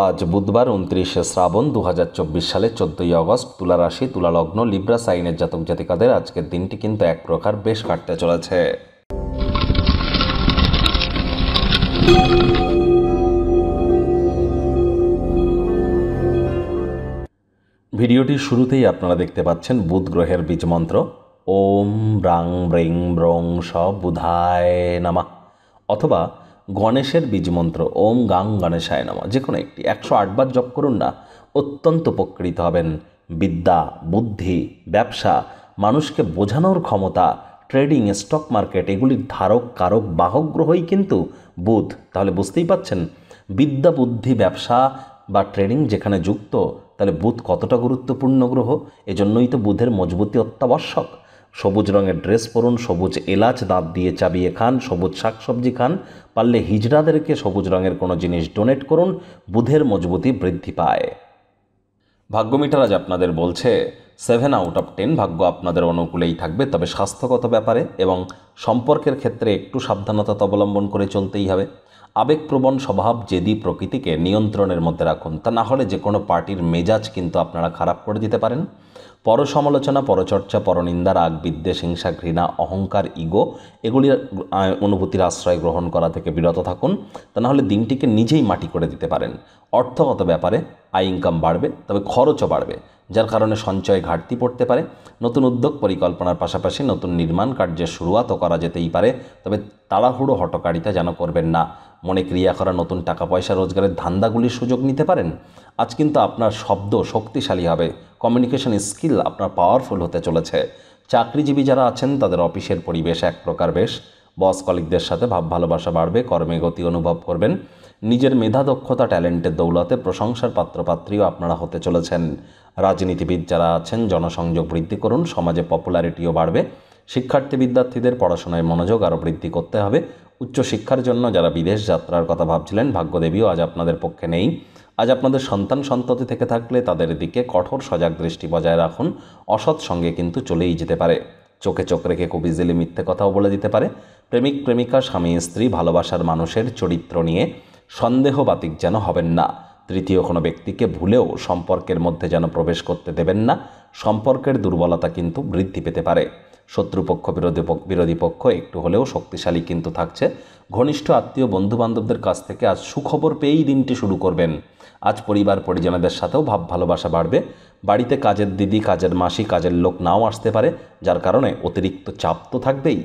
আজ বুধবার উনত্রিশে শ্রাবণ দু সালে চোদ্দই অগস্ট তুলা রাশি লিব্রা সাইনের জাতক জাতিকাদের আজকের দিনটি কিন্তু এক প্রকার বেশ কাটতে চলেছে ভিডিওটির শুরুতেই আপনারা দেখতে পাচ্ছেন বুধ গ্রহের বীজ মন্ত্র ওম ব্রাং ব্রিং ব্রং স বুধায় নামা অথবা গণেশের বীজমন্ত্র ওম গাং গণেশায় নম যে কোনো একটি একশো আটবার জপ করুন না অত্যন্ত উপকৃত হবেন বিদ্যা বুদ্ধি ব্যবসা মানুষকে বোঝানোর ক্ষমতা ট্রেডিং স্টক মার্কেট এগুলির ধারক কারক বাহক গ্রহই কিন্তু বুধ তাহলে বুঝতেই পাচ্ছেন বিদ্যা বুদ্ধি ব্যবসা বা ট্রেডিং যেখানে যুক্ত তাহলে বুধ কতটা গুরুত্বপূর্ণ গ্রহ এজন্যই তো বুধের মজবুতি অত্যাবশ্যক সবুজ রঙের ড্রেস পরুন সবুজ এলাচ দাঁত দিয়ে চাবিয়ে খান সবুজ শাকসবজি খান পারলে হিজড়াদেরকে সবুজ রঙের কোনো জিনিস ডোনেট করুন বুধের মজবুতি বৃদ্ধি পায় ভাগ্যমিটার আজ আপনাদের বলছে সেভেন আউট অফ টেন ভাগ্য আপনাদের অনুকূলেই থাকবে তবে স্বাস্থ্যগত ব্যাপারে এবং সম্পর্কের ক্ষেত্রে একটু সাবধানতা অবলম্বন করে চলতেই হবে আবেগপ্রবণ স্বভাব যেদি প্রকৃতিকে নিয়ন্ত্রণের মধ্যে রাখুন তা না হলে যে কোনো পার্টির মেজাজ কিন্তু আপনারা খারাপ করে দিতে পারেন পর সমালোচনা পরচর্চা পরনিন্দা রাগ বিদ্বেষ হিংসা ঘৃণা অহংকার ইগো এগুলির অনুভূতির আশ্রয় গ্রহণ করা থেকে বিরত থাকুন তা নাহলে দিনটিকে নিজেই মাটি করে দিতে পারেন অর্থগত ব্যাপারে আয় ইনকাম বাড়বে তবে খরচও বাড়বে যার কারণে সঞ্চয় ঘাটতি পড়তে পারে নতুন উদ্যোগ পরিকল্পনার পাশাপাশি নতুন নির্মাণ কার্যের শুরুয়াতও করা যেতেই পারে তবে তাড়াহুড়ো হটকারিতা যেন করবেন না মনে ক্রিয়া করা নতুন টাকা পয়সা রোজগারের ধান্দাগুলির সুযোগ নিতে পারেন আজ কিন্তু আপনার শব্দ শক্তিশালী হবে কমিউনিকেশন স্কিল আপনার পাওয়ারফুল হতে চলেছে চাকরিজীবী যারা আছেন তাদের অফিসের পরিবেশ এক প্রকার বেশ বস কলিকদের সাথে ভাব ভালোবাসা বাড়বে কর্মে গতি অনুভব করবেন নিজের মেধা দক্ষতা ট্যালেন্টের দৌলতে প্রশংসার পাত্রপাত্রীও আপনারা হতে চলেছেন রাজনীতিবিদ যারা আছেন জনসংযোগ বৃদ্ধি করুন সমাজে পপুলারিটিও বাড়বে শিক্ষার্থী বিদ্যার্থীদের পড়াশোনায় মনোযোগ আরও বৃদ্ধি করতে হবে উচ্চশিক্ষার জন্য যারা বিদেশ যাত্রার কথা ভাবছিলেন ভাগ্যদেবীও আজ আপনাদের পক্ষে নেই আজ আপনাদের সন্তান সন্ততি থেকে থাকলে তাদের দিকে কঠোর সজাগ দৃষ্টি বজায় রাখুন অসৎ সঙ্গে কিন্তু চলেই যেতে পারে চোখে চোখ রেখে খুব ইজিলি মিথ্যে কথাও বলে দিতে পারে প্রেমিক প্রেমিকা স্বামী স্ত্রী ভালোবাসার মানুষের চরিত্র নিয়ে সন্দেহবাতিক যেন হবেন না তৃতীয় কোনো ব্যক্তিকে ভুলেও সম্পর্কের মধ্যে যেন প্রবেশ করতে দেবেন না সম্পর্কের দুর্বলতা কিন্তু বৃদ্ধি পেতে পারে শত্রুপক্ষ বিরোধী বিরোধী পক্ষ একটু হলেও শক্তিশালী কিন্তু থাকছে ঘনিষ্ঠ আত্মীয় বন্ধুবান্ধবদের কাছ থেকে আজ সুখবর পেয়েই দিনটি শুরু করবেন আজ পরিবার পরিজনদের সাথেও ভাব ভালোবাসা বাড়বে বাড়িতে কাজের দিদি কাজের মাসি কাজের লোক নাও আসতে পারে যার কারণে অতিরিক্ত চাপ তো থাকবেই